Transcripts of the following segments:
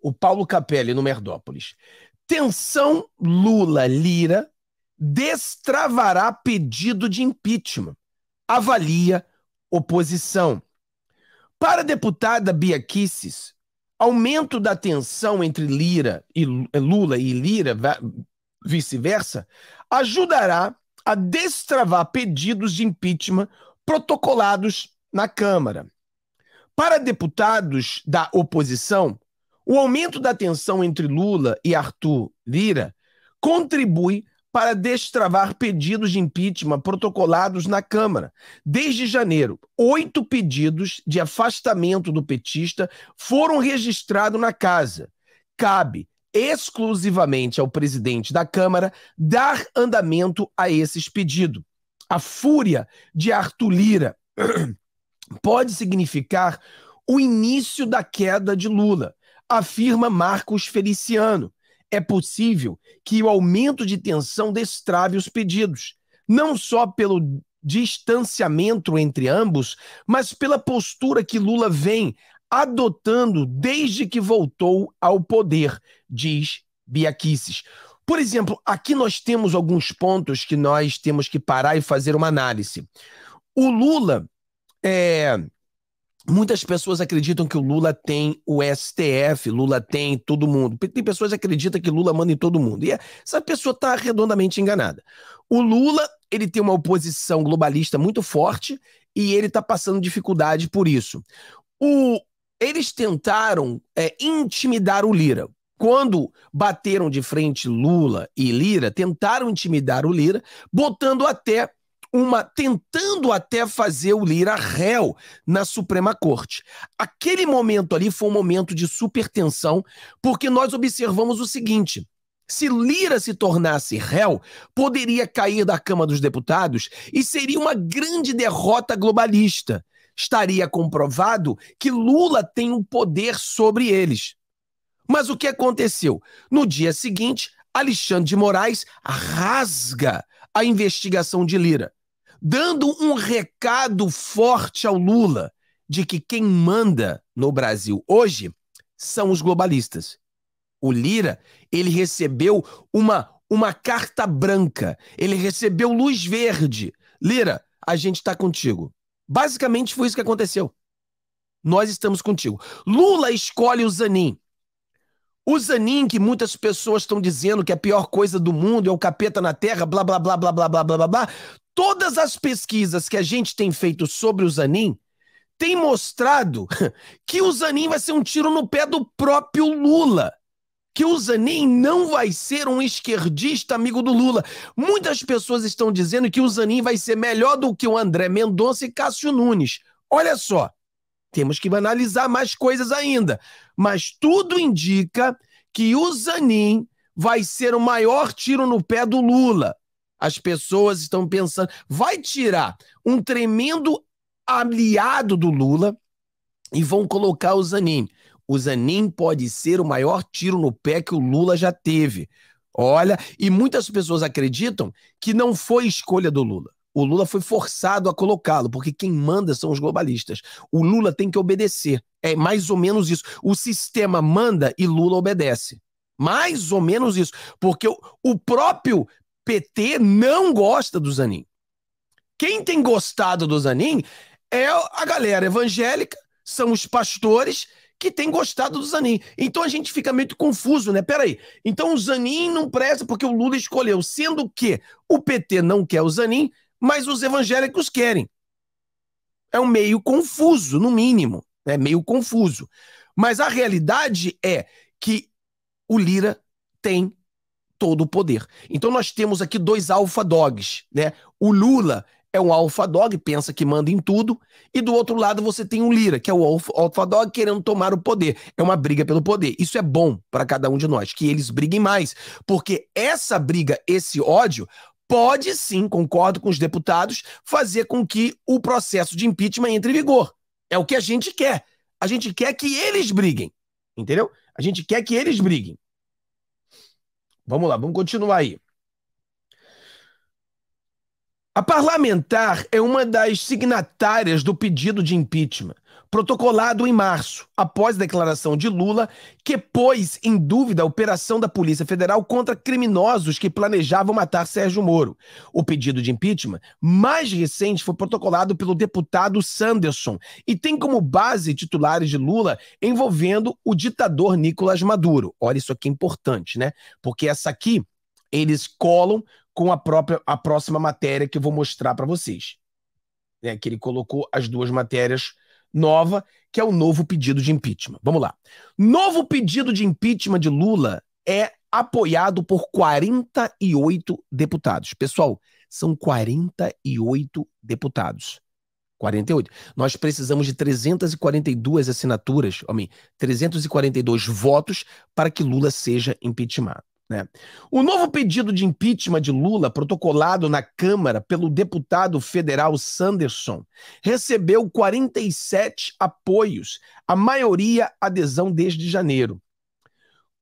o Paulo Capelli no Merdópolis. Tensão Lula-Lira destravará pedido de impeachment, avalia oposição. Para a deputada Bia Kisses, aumento da tensão entre Lira e eh, Lula e Lira, vice-versa, ajudará a destravar pedidos de impeachment protocolados na Câmara. Para deputados da oposição, o aumento da tensão entre Lula e Arthur Lira contribui para destravar pedidos de impeachment protocolados na Câmara. Desde janeiro, oito pedidos de afastamento do petista foram registrados na casa. Cabe exclusivamente ao presidente da Câmara dar andamento a esses pedidos. A fúria de Arthur Lira pode significar o início da queda de Lula afirma Marcos Feliciano. É possível que o aumento de tensão destrave os pedidos, não só pelo distanciamento entre ambos, mas pela postura que Lula vem adotando desde que voltou ao poder, diz Biaquices. Por exemplo, aqui nós temos alguns pontos que nós temos que parar e fazer uma análise. O Lula é, Muitas pessoas acreditam que o Lula tem o STF, Lula tem todo mundo. Tem pessoas que acreditam que Lula manda em todo mundo. E é, essa pessoa está redondamente enganada. O Lula, ele tem uma oposição globalista muito forte e ele está passando dificuldade por isso. O, eles tentaram é, intimidar o Lira. Quando bateram de frente Lula e Lira, tentaram intimidar o Lira, botando até uma tentando até fazer o Lira réu na Suprema Corte. Aquele momento ali foi um momento de supertensão, porque nós observamos o seguinte: se Lira se tornasse réu, poderia cair da Câmara dos Deputados e seria uma grande derrota globalista. Estaria comprovado que Lula tem um poder sobre eles. Mas o que aconteceu? No dia seguinte, Alexandre de Moraes rasga a investigação de Lira dando um recado forte ao Lula de que quem manda no Brasil hoje são os globalistas. O Lira, ele recebeu uma uma carta branca, ele recebeu luz verde. Lira, a gente está contigo. Basicamente foi isso que aconteceu. Nós estamos contigo. Lula escolhe o Zanin. O Zanin, que muitas pessoas estão dizendo que é a pior coisa do mundo, é o capeta na terra, blá, blá, blá, blá, blá, blá, blá, blá, blá todas as pesquisas que a gente tem feito sobre o Zanin tem mostrado que o Zanin vai ser um tiro no pé do próprio Lula. Que o Zanin não vai ser um esquerdista amigo do Lula. Muitas pessoas estão dizendo que o Zanin vai ser melhor do que o André Mendonça e Cássio Nunes. Olha só, temos que analisar mais coisas ainda. Mas tudo indica que o Zanin vai ser o maior tiro no pé do Lula. As pessoas estão pensando. Vai tirar um tremendo aliado do Lula e vão colocar o Zanin. O Zanin pode ser o maior tiro no pé que o Lula já teve. Olha, e muitas pessoas acreditam que não foi escolha do Lula. O Lula foi forçado a colocá-lo, porque quem manda são os globalistas. O Lula tem que obedecer. É mais ou menos isso. O sistema manda e Lula obedece. Mais ou menos isso. Porque o, próprio PT não gosta do Zanin. Quem tem gostado do Zanin é a galera evangélica, são os pastores que têm gostado do Zanin. Então a gente fica meio confuso, né? Peraí. Então o Zanin não presta porque o Lula escolheu, sendo que o PT não quer o Zanin, mas os evangélicos querem. É um meio confuso, no mínimo. É meio confuso. Mas a realidade é que o Lira tem todo o poder. Então nós temos aqui dois alfa dogs, né? O Lula é um alfa dog, pensa que manda em tudo, e do outro lado você tem o Lira, que é o alfa dog querendo tomar o poder. É uma briga pelo poder. Isso é bom para cada um de nós, que eles briguem mais, porque essa briga, esse ódio pode sim, concordo com os deputados, fazer com que o processo de impeachment entre em vigor. É o que a gente quer. A gente quer que eles briguem, entendeu? A gente quer que eles briguem. Vamos lá, vamos continuar aí. A parlamentar é uma das signatárias do pedido de impeachment protocolado em março, após declaração de Lula, que pôs em dúvida a operação da Polícia Federal contra criminosos que planejavam matar Sérgio Moro. O pedido de impeachment mais recente foi protocolado pelo deputado Sanderson e tem como base titulares de Lula envolvendo o ditador Nicolás Maduro. Olha, isso aqui é importante, né? Porque essa aqui eles colam com a própria a próxima matéria que eu vou mostrar para vocês. né? que ele colocou as duas matérias nova, que é o novo pedido de impeachment. Vamos lá. Novo pedido de impeachment de Lula é apoiado por 48 deputados. Pessoal, são 48 deputados. 48. Nós precisamos de 342 assinaturas, homem, 342 votos para que Lula seja impeachment. Né? O novo pedido de impeachment de Lula, protocolado na Câmara pelo deputado federal Sanderson, recebeu 47 apoios, a maioria adesão desde janeiro.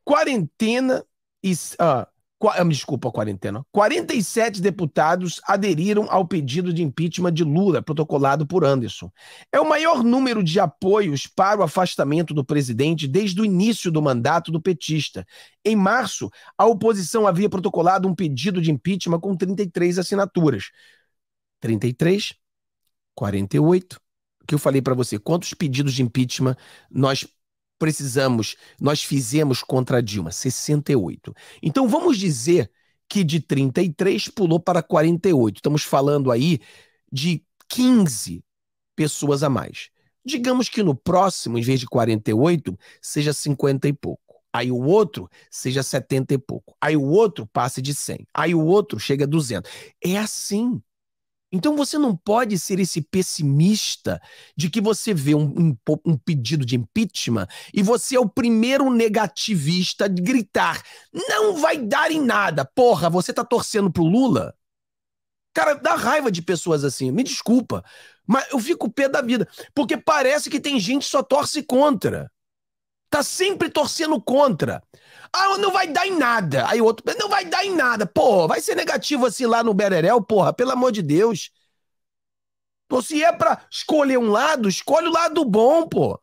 Quarentena e, ah, ah, desculpa, quarentena, 47 deputados aderiram ao pedido de impeachment de Lula, protocolado por Anderson. É o maior número de apoios para o afastamento do presidente desde o início do mandato do petista. Em março, a oposição havia protocolado um pedido de impeachment com 33 assinaturas. 33, 48, que eu falei para você, quantos pedidos de impeachment nós precisamos, nós fizemos contra Dilma, 68. Então vamos dizer que de 33 pulou para 48. Estamos falando aí de 15 pessoas a mais. Digamos que no próximo, em vez de 48, seja 50 e pouco. Aí o outro seja 70 e pouco. Aí o outro passe de 100. Aí o outro chega a 200. É assim. Então você não pode ser esse pessimista de que você vê um, um, um, pedido de impeachment e você é o primeiro negativista de gritar: não vai dar em nada, porra, você tá torcendo pro Lula? Cara, dá raiva de pessoas assim, me desculpa, mas eu fico pé da vida, porque parece que tem gente que só torce contra. Tá sempre torcendo contra. Ah, não vai dar em nada. Aí o outro, não vai dar em nada. Porra, vai ser negativo assim lá no Bererel, porra, pelo amor de Deus. Então, se é pra escolher um lado, escolhe o lado bom, pô.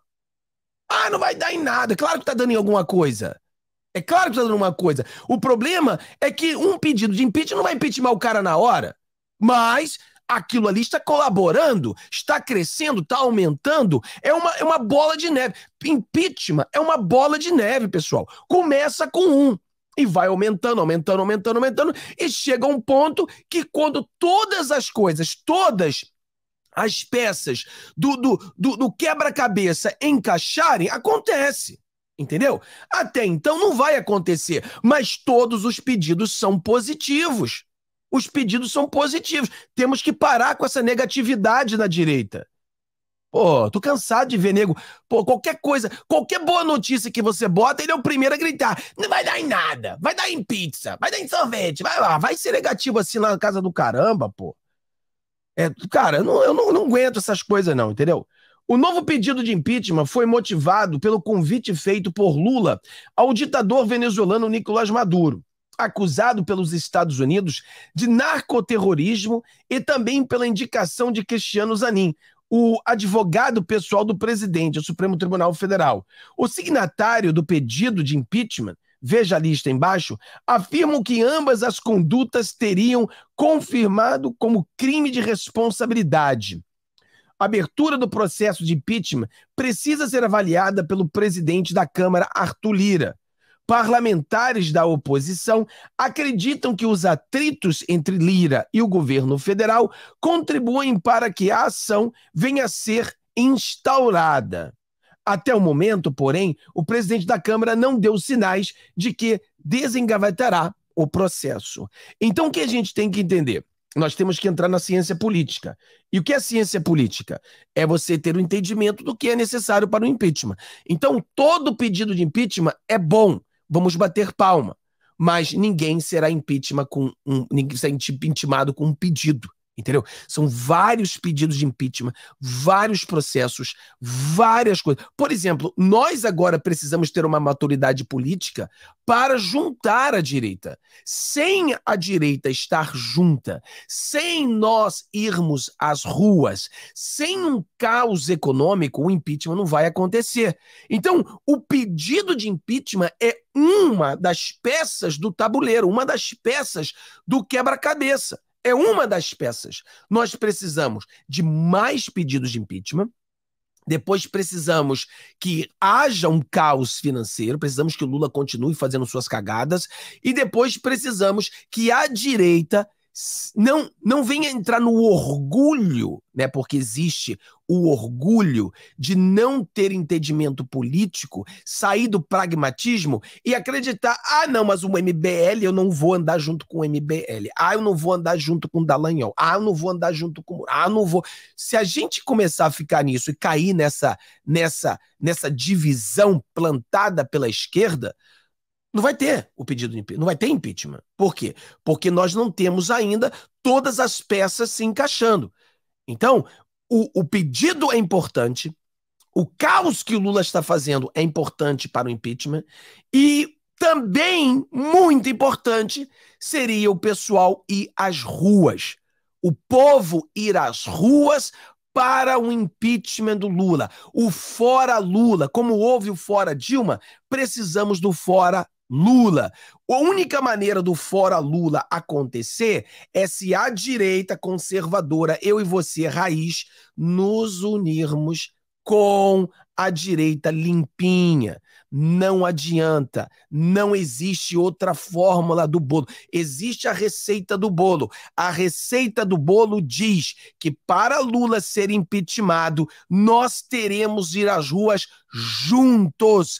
Ah, não vai dar em nada. Claro que tá dando em alguma coisa. É claro que tá dando uma coisa. O problema é que um pedido de impeachment não vai impeachment o cara na hora. Mas aquilo ali está colaborando, está crescendo, está aumentando. É uma, é uma bola de neve. Impeachment é uma bola de neve, pessoal. Começa com um e vai aumentando, aumentando, aumentando, aumentando, e chega um ponto que quando todas as coisas, todas as peças do, do, do, do quebra-cabeça encaixarem, acontece. Entendeu? Até então não vai acontecer, mas todos os pedidos são positivos os pedidos são positivos. Temos que parar com essa negatividade na direita. Pô, tô cansado de ver nego. Pô, qualquer coisa, qualquer boa notícia que você bota, ele é o primeiro a gritar. Não vai dar em nada, vai dar em pizza, vai dar em sorvete, vai lá, vai ser negativo assim na casa do caramba, pô. É, cara, eu não, eu não, não aguento essas coisas, não, entendeu? O novo pedido de impeachment foi motivado pelo convite feito por Lula ao ditador venezuelano Nicolás Maduro acusado pelos Estados Unidos de narcoterrorismo e também pela indicação de Cristiano Zanin, o advogado pessoal do presidente do Supremo Tribunal Federal. O signatário do pedido de impeachment, veja a lista embaixo, afirmam que ambas as condutas teriam confirmado como crime de responsabilidade. A abertura do processo de impeachment precisa ser avaliada pelo presidente da Câmara, Arthur Lira parlamentares da oposição acreditam que os atritos entre Lira e o governo federal contribuem para que a ação venha a ser instaurada. Até o momento, porém, o presidente da Câmara não deu sinais de que desengavetará o processo. Então, o que a gente tem que entender? Nós temos que entrar na ciência política. E o que é ciência política? É você ter o um entendimento do que é necessário para o impeachment. Então, todo pedido de impeachment é bom, vamos bater palma. Mas ninguém será impeachment com um, ninguém será intimado com um pedido. Entendeu? São vários pedidos de impeachment, vários processos, várias coisas. Por exemplo, nós agora precisamos ter uma maturidade política para juntar a direita. Sem a direita estar junta, sem nós irmos às ruas, sem um caos econômico, o impeachment não vai acontecer. Então, o pedido de impeachment é uma das peças do tabuleiro, uma das peças do quebra-cabeça é uma das peças. Nós precisamos de mais pedidos de impeachment. Depois precisamos que haja um caos financeiro, precisamos que o Lula continue fazendo suas cagadas e depois precisamos que a direita não não venha entrar no orgulho, né? Porque existe o orgulho de não ter entendimento político, sair do pragmatismo e acreditar: ah, não, mas o MBL eu não vou andar junto com o MBL. Ah, eu não vou andar junto com o Dallagnol. Ah, eu não vou andar junto com. Ah, não vou. Se a gente começar a ficar nisso e cair nessa, nessa, nessa divisão plantada pela esquerda, não vai ter o pedido de impeachment, não vai ter impeachment. Por quê? Porque nós não temos ainda todas as peças se encaixando. Então, o, o pedido é importante, o caos que o Lula está fazendo é importante para o impeachment e também muito importante seria o pessoal ir às ruas. O povo ir às ruas para o impeachment do Lula. O fora Lula, como houve o fora Dilma, precisamos do fora Lula. A única maneira do fora Lula acontecer é se a direita conservadora, eu e você, raiz, nos unirmos com a direita limpinha. Não adianta, não existe outra fórmula do bolo. Existe a receita do bolo. A receita do bolo diz que para Lula ser impeachmentado, nós teremos ir às ruas juntos.